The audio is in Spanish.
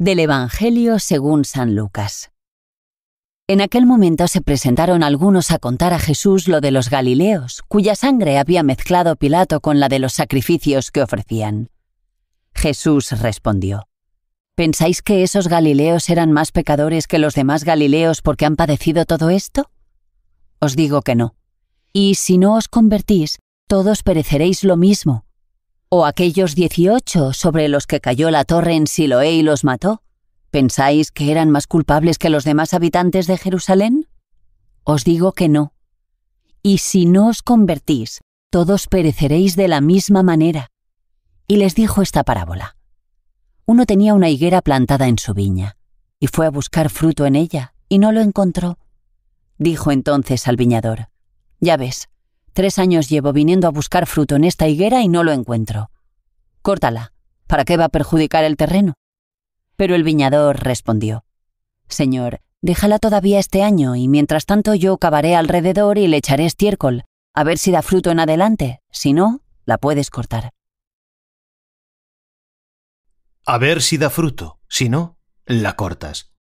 Del Evangelio según San Lucas. En aquel momento se presentaron algunos a contar a Jesús lo de los Galileos, cuya sangre había mezclado Pilato con la de los sacrificios que ofrecían. Jesús respondió, ¿Pensáis que esos Galileos eran más pecadores que los demás Galileos porque han padecido todo esto? Os digo que no. Y si no os convertís, todos pereceréis lo mismo. ¿O aquellos dieciocho sobre los que cayó la torre en Siloé y los mató? ¿Pensáis que eran más culpables que los demás habitantes de Jerusalén? Os digo que no. Y si no os convertís, todos pereceréis de la misma manera. Y les dijo esta parábola. Uno tenía una higuera plantada en su viña, y fue a buscar fruto en ella, y no lo encontró. Dijo entonces al viñador, Ya ves, Tres años llevo viniendo a buscar fruto en esta higuera y no lo encuentro. Córtala. ¿Para qué va a perjudicar el terreno? Pero el viñador respondió. Señor, déjala todavía este año y mientras tanto yo cavaré alrededor y le echaré estiércol, a ver si da fruto en adelante. Si no, la puedes cortar. A ver si da fruto. Si no, la cortas.